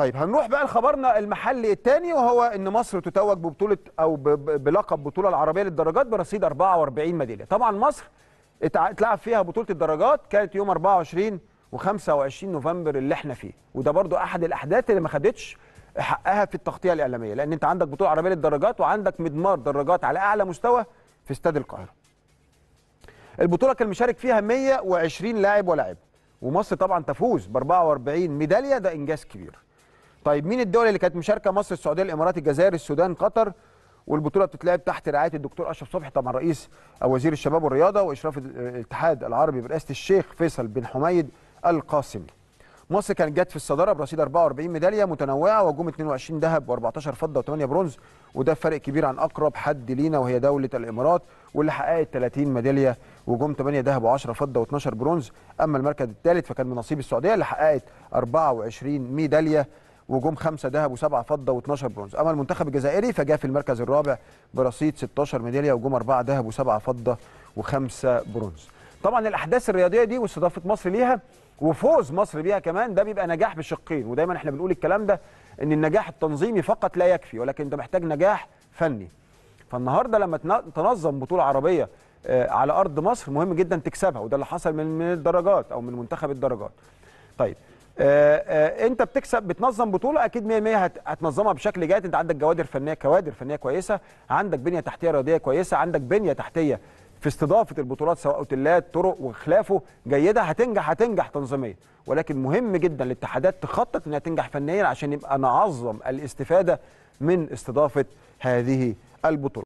طيب هنروح بقى لخبرنا المحلي الثاني وهو ان مصر تتوج ببطوله او بلقب بطوله العربيه للدرجات برصيد 44 ميداليه طبعا مصر اتلعب فيها بطوله الدرجات كانت يوم 24 و25 نوفمبر اللي احنا فيه وده برضو احد الاحداث اللي ما خدتش حقها في التغطيه الاعلاميه لان انت عندك بطوله عربيه للدرجات وعندك مضمار دراجات على اعلى مستوى في استاد القاهره البطوله كان مشارك فيها 120 لاعب ولاعب ومصر طبعا تفوز ب 44 ميداليه ده انجاز كبير طيب مين الدول اللي كانت مشاركه مصر السعوديه الامارات الجزائر السودان قطر والبطوله بتتلعب تحت رعايه الدكتور اشرف صبحي طبعا رئيس او وزير الشباب والرياضه واشراف الاتحاد العربي برئاسه الشيخ فيصل بن حميد القاسمي. مصر كانت جت في الصداره برصيد 44 ميداليه متنوعه وجوم 22 ذهب و14 فضه و8 برونز وده فرق كبير عن اقرب حد لينا وهي دوله الامارات واللي حققت 30 ميداليه وجوم 8 ذهب و10 فضه و12 برونز اما المركز الثالث فكان من نصيب السعوديه اللي حققت 24 ميداليه وجم خمسه ذهب وسبعه فضه و12 برونز اما المنتخب الجزائري فجاء في المركز الرابع برصيد 16 ميداليه وجم اربعه ذهب وسبعه فضه وخمسه برونز طبعا الاحداث الرياضيه دي واستضافه مصر ليها وفوز مصر بيها كمان ده بيبقى نجاح بالشقين ودايما احنا بنقول الكلام ده ان النجاح التنظيمي فقط لا يكفي ولكن انت محتاج نجاح فني فالنهارده لما تنظم بطوله عربيه آه، على ارض مصر مهم جدا تكسبها وده اللي حصل من الدرجات او من منتخب الدرجات طيب آه، آه، انت بتكسب بتنظم بطوله اكيد 100% هتنظمها بشكل جيد انت عندك جوادر فنيه كوادر فنيه كويسه عندك بنيه تحتيه رياضيه كويسه عندك بنيه تحتيه في استضافه البطولات سواء اوتيلات طرق وخلافه جيده هتنجح هتنجح تنظيميا ولكن مهم جدا الاتحادات تخطط انها تنجح فنيا عشان يبقى نعظم الاستفاده من استضافه هذه البطوله